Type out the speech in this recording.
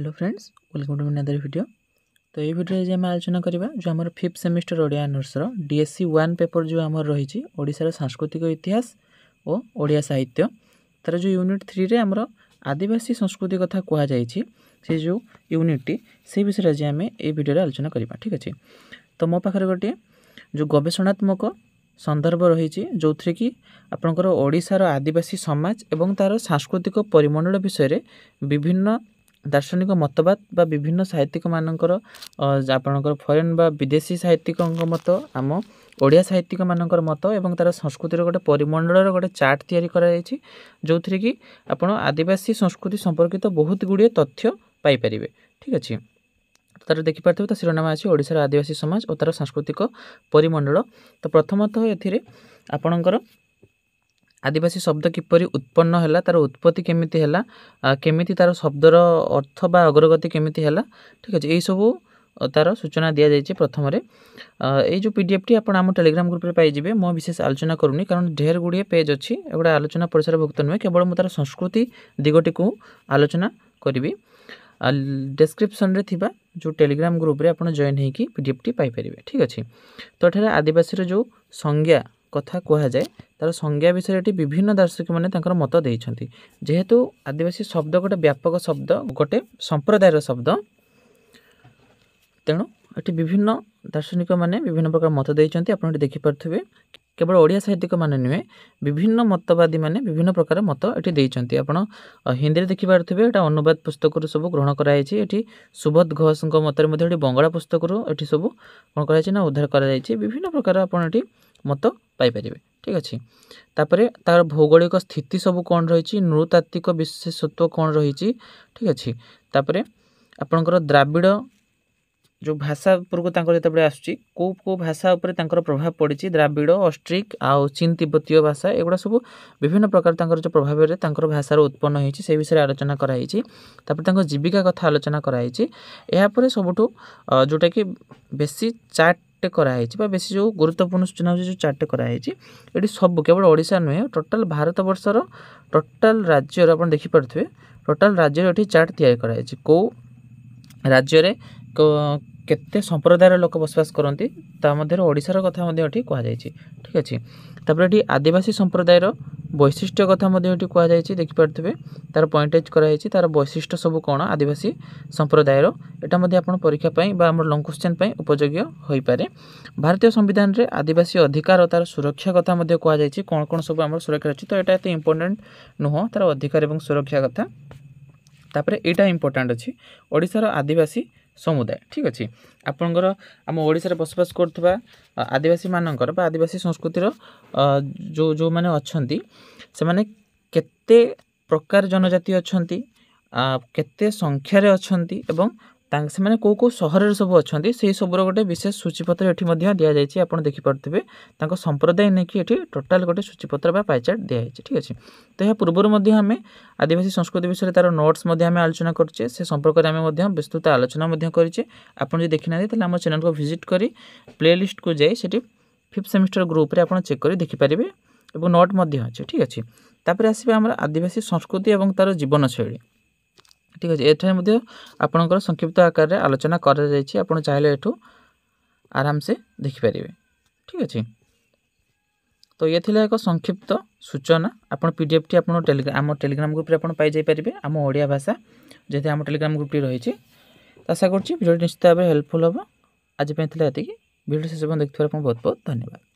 hello friends welcome to মিনাদার video তো এই ভিডিওরে যে আমি আলোচনা করা যে আমার ফিফ্থ সেমিস্টার ওড়িয়া অনার্সর ডিএসসি ওয়ান পেপর যে আমার রয়েছে ওড়িশার সাংস্কৃতিক ইতিহাস ও ওড়িয়া সাহিত্য তার যে ইউনিট থ্রিরে আমার আদিবাসী সংস্কৃতি কথা কুহযাইছি সে যে ইউনিটটি সেই বিষয়ে আজ আমি এই ভিডিওরে আলোচনা করা ঠিক আছে তো মো পাখে গোটিয়ে যে গবেষণাত্মক ସନ୍ଦର୍ଭ ରହିଛି ଯେଉଁଥିରେ କି ଆପଣଙ୍କର ଓଡ଼ିଶାର ଆଦିବାସୀ ସମାଜ ଏବଂ ତା'ର ସାଂସ୍କୃତିକ ପରିମଣ୍ଡଳ ବିଷୟରେ ବିଭିନ୍ନ ଦାର୍ଶନିକ ମତବାଦ ବା ବିଭିନ୍ନ ସାହିତ୍ୟିକମାନଙ୍କର ଆପଣଙ୍କର ଫରେନ୍ ବା ବିଦେଶୀ ସାହିତ୍ୟିକଙ୍କ ମତ ଆମ ଓଡ଼ିଆ ସାହିତ୍ୟିକମାନଙ୍କର ମତ ଏବଂ ତା'ର ସଂସ୍କୃତିର ଗୋଟେ ପରିମଣ୍ଡଳର ଗୋଟେ ଚାର୍ଟ ତିଆରି କରାଯାଇଛି ଯେଉଁଥିରେ କି ଆପଣ ଆଦିବାସୀ ସଂସ୍କୃତି ସମ୍ପର୍କିତ ବହୁତ ଗୁଡ଼ିଏ ତଥ୍ୟ ପାଇପାରିବେ ଠିକ୍ ଅଛି ତା'ର ଦେଖିପାରୁଥିବେ ତା ଶିରୋନାମ ଅଛି ଓଡ଼ିଶାର ଆଦିବାସୀ ସମାଜ ଓ ତା'ର ସାଂସ୍କୃତିକ ପରିମଣ୍ଡଳ ତ ପ୍ରଥମତଃ ଏଥିରେ ଆପଣଙ୍କର ଆଦିବାସୀ ଶବ୍ଦ କିପରି ଉତ୍ପନ୍ନ ହେଲା ତା'ର ଉତ୍ପତ୍ତି କେମିତି ହେଲା କେମିତି ତା'ର ଶବ୍ଦର ଅର୍ଥ ବା ଅଗ୍ରଗତି କେମିତି ହେଲା ଠିକ୍ ଅଛି ଏହିସବୁ ତା'ର ସୂଚନା ଦିଆଯାଇଛି ପ୍ରଥମରେ ଏଇ ଯେଉଁ ପି ଡି ଏଫ୍ଟି ଆପଣ ଆମ ଟେଲିଗ୍ରାମ ଗ୍ରୁପ୍ରେ ପାଇଯିବେ ମୁଁ ବିଶେଷ ଆଲୋଚନା କରୁନି କାରଣ ଢେର ଗୁଡ଼ିଏ ପେଜ୍ ଅଛି ଏଗୁଡ଼ା ଆଲୋଚନା ପରିସରଭୁକ୍ତ ନୁହେଁ କେବଳ ମୁଁ ତା'ର ସଂସ୍କୃତି ଦିଗଟିକୁ ଆଲୋଚନା କରିବି ଡେସ୍କ୍ରିପସନ୍ରେ ଥିବା ଯେଉଁ ଟେଲିଗ୍ରାମ ଗ୍ରୁପ୍ରେ ଆପଣ ଜଏନ୍ ହେଇକି ପି ଡି ଏଫ୍ଟି ପାଇପାରିବେ ଠିକ୍ ଅଛି ତ ଏଠାରେ ଆଦିବାସୀର ଯେଉଁ ସଂଜ୍ଞା কথা কোহ যায় তার সংজ্ঞ্যা বিসরেটি বিভিন্ন দৰ্শনিক মানে তাকৰ মত দেচନ୍ତି যেতু আদিবাসী শব্দ গটে ব্যাপক শব্দ গটে সম্প্ৰদায়ৰ শব্দ তেনো এটি বিভিন্ন দৰ্শনিক মানে বিভিন্ন প্ৰকাৰ মত দেচନ୍ତି আপোন দেখি পৰতেবে কেৱল ওড়িয়া সাহিত্যিক মানে নিৱে বিভিন্ন মতবাদী মানে বিভিন্ন প্ৰকাৰ মত এটি দেচନ୍ତି আপোন হিন্দীৰে দেখি পৰতেবে এটা অনুবাদ পুস্তকৰ সব গ্ৰহণ কৰাইছে এটি সুবদ ঘোষক মতৰ মদ্যে বংগলা পুস্তকৰ এটি সব কৰাইছে না উদ্ধাৰ কৰা হৈছে বিভিন্ন প্ৰকাৰ আপোন এটি ମତ ପାଇପାରିବେ ଠିକ୍ ଅଛି ତାପରେ ତାର ଭୌଗୋଳିକ ସ୍ଥିତି ସବୁ କ'ଣ ରହିଛି ନୃତାତ୍ତ୍ୱିକ ବିଶେଷତ୍ୱ କ'ଣ ରହିଛି ଠିକ୍ ଅଛି ତାପରେ ଆପଣଙ୍କର ଦ୍ରାବିଡ଼ ଯେଉଁ ଭାଷା ଉପରକୁ ତାଙ୍କର ଯେତେବେଳେ ଆସୁଛି କେଉଁ କେଉଁ ଭାଷା ଉପରେ ତାଙ୍କର ପ୍ରଭାବ ପଡ଼ିଛି ଦ୍ରାବିଡ଼ ଅଷ୍ଟ୍ରିକ୍ ଆଉ ଚୀନ ତିବ୍ବତୀୟ ଭାଷା ଏଗୁଡ଼ା ସବୁ ବିଭିନ୍ନ ପ୍ରକାର ତାଙ୍କର ଯେଉଁ ପ୍ରଭାବରେ ତାଙ୍କର ଭାଷାର ଉତ୍ପନ୍ନ ହୋଇଛି ସେ ବିଷୟରେ ଆଲୋଚନା କରାଯାଇଛି ତାପରେ ତାଙ୍କ ଜୀବିକା କଥା ଆଲୋଚନା କରାଯାଇଛି ଏହାପରେ ସବୁଠୁ ଯେଉଁଟାକି ବେଶୀ ଚାଟ୍ চারটে করা হয়েছে বা বেশি ଯେଉଁ ଗୁରୁତ୍ୱପୂର୍ଣ୍ଣ ସୂଚନା ହେଉଛି ଯେଉଁ ଚାରଟେ କରାହେଇଛି ଏଠି ସବୁ କେବଳ ଓଡ଼ିଶା ନୁହେଁ ଟୋଟାଲ୍ ଭାରତବର୍ଷର ଟୋଟାଲ୍ ରାଜ୍ୟର ଆପଣ ଦେଖିପାରୁଥିବେ ଟୋଟାଲ୍ ରାଜ୍ୟର ଏଠି ଚାର୍ଟ ତିଆରି କରାଯାଇଛି କେଉଁ ରାଜ୍ୟରେ କେତେ ସମ୍ପ୍ରଦାୟର ଲୋକ ବସବାସ କରନ୍ତି ତା ମଧ୍ୟରେ ଓଡ଼ିଶାର କଥା ମଧ୍ୟ ଏଠି କୁହାଯାଇଛି ଠିକ୍ ଅଛି ତାପରେ ଏଠି ଆଦିବାସୀ ସମ୍ପ୍ରଦାୟର ବୈଶିଷ୍ଟ୍ୟ କଥା ମଧ୍ୟ ଏଠି କୁହାଯାଇଛି ଦେଖିପାରୁଥିବେ ତା'ର ପଏଣ୍ଟେଜ୍ କରାଯାଇଛି ତା'ର ବୈଶିଷ୍ଟ୍ୟ ସବୁ କ'ଣ ଆଦିବାସୀ ସମ୍ପ୍ରଦାୟର ଏଇଟା ମଧ୍ୟ ଆପଣ ପରୀକ୍ଷା ପାଇଁ ବା ଆମର ଲଙ୍ଗ୍ କ୍ୱେଶ୍ଚନ୍ ପାଇଁ ଉପଯୋଗ୍ୟ ହୋଇପାରେ ଭାରତୀୟ ସମ୍ବିଧାନରେ ଆଦିବାସୀ ଅଧିକାର ତା'ର ସୁରକ୍ଷା କଥା ମଧ୍ୟ କୁହାଯାଇଛି କ'ଣ କ'ଣ ସବୁ ଆମର ସୁରକ୍ଷା ଅଛି ତ ଏଇଟା ଏତେ ଇମ୍ପୋର୍ଟାଣ୍ଟ ନୁହଁ ତା'ର ଅଧିକାର ଏବଂ ସୁରକ୍ଷା କଥା ତାପରେ ଏଇଟା ଇମ୍ପୋର୍ଟାଣ୍ଟ ଅଛି ଓଡ଼ିଶାର ଆଦିବାସୀ ସମୁଦାୟ ଠିକ୍ ଅଛି ଆପଣଙ୍କର ଆମ ଓଡ଼ିଶାରେ ବସବାସ କରୁଥିବା ଆଦିବାସୀମାନଙ୍କର ବା ଆଦିବାସୀ ସଂସ୍କୃତିର ଯେଉଁ ଯେଉଁମାନେ ଅଛନ୍ତି ସେମାନେ କେତେ ପ୍ରକାର ଜନଜାତି ଅଛନ୍ତି କେତେ ସଂଖ୍ୟାରେ ଅଛନ୍ତି ଏବଂ ତାଙ୍କ ସେମାନେ କେଉଁ କେଉଁ ସହରରେ ସବୁ ଅଛନ୍ତି ସେହି ସବୁର ଗୋଟେ ବିଶେଷ ସୂଚୀପତ୍ର ଏଠି ମଧ୍ୟ ଦିଆଯାଇଛି ଆପଣ ଦେଖିପାରୁଥିବେ ତାଙ୍କ ସମ୍ପ୍ରଦାୟ ନେଇକି ଏଠି ଟୋଟାଲ୍ ଗୋଟେ ସୂଚୀପତ୍ର ବା ପାଇଚାର୍ଟ ଦିଆଯାଇଛି ଠିକ୍ ଅଛି ତ ଏହା ପୂର୍ବରୁ ମଧ୍ୟ ଆମେ ଆଦିବାସୀ ସଂସ୍କୃତି ବିଷୟରେ ତା'ର ନୋଟ୍ସ ମଧ୍ୟ ଆମେ ଆଲୋଚନା କରୁଛେ ସେ ସମ୍ପର୍କରେ ଆମେ ମଧ୍ୟ ବିସ୍ତୃତ ଆଲୋଚନା ମଧ୍ୟ କରିଛେ ଆପଣ ଯଦି ଦେଖିନାହାନ୍ତି ତାହେଲେ ଆମ ଚ୍ୟାନେଲ୍କୁ ଭିଜିଟ୍ କରି ପ୍ଲେ ଲିଷ୍ଟକୁ ଯାଇ ସେଠି ଫିଫ୍ଥ ସେମିଷ୍ଟର ଗ୍ରୁପ୍ରେ ଆପଣ ଚେକ୍ କରି ଦେଖିପାରିବେ ଏବଂ ନୋଟ୍ ମଧ୍ୟ ଅଛି ଠିକ୍ ଅଛି ତାପରେ ଆସିବେ ଆମର ଆଦିବାସୀ ସଂସ୍କୃତି ଏବଂ ତା'ର ଜୀବନଶୈଳୀ ঠিক আছে এଠାରେ ମଧ୍ୟ ଆପଣଙ୍କର ସଂକ୍ଷିପ୍ତ ଆକାରରେ ଆଲୋଚନା କରାଯାଇଛି ଆପଣ ଚାହିଁଲେ ଏଠୁ ଆରାମସେ ଦେଖିପାରିବେ ଠିକ୍ ଅଛି ତ ଇଏ ଥିଲା ଏକ ସଂକ୍ଷିପ୍ତ ସୂଚନା ଆପଣ ପି ଡି ଏଫ୍ଟି ଆପଣ ଆମ ଟେଲିଗ୍ରାମ ଗ୍ରୁପ୍ରେ ଆପଣ ପାଇଯାଇପାରିବେ ଆମ ଓଡ଼ିଆ ଭାଷା ଯେହେତୁ ଆମ ଟେଲିଗ୍ରାମ ଗ୍ରୁପ୍ଟି ରହିଛି ଆଶା କରୁଛି ଭିଡ଼ିଓଟି ନିଶ୍ଚିତ ଭାବେ ହେଲ୍ପଫୁଲ୍ ହେବ ଆଜି ପାଇଁ ଥିଲା ଏତିକି ଭିଡ଼ିଓ ଶେଷ ପର୍ଯ୍ୟନ୍ତ ଦେଖିଥିବାରୁ ଆପଣଙ୍କୁ ବହୁତ ବହୁତ ଧନ୍ୟବାଦ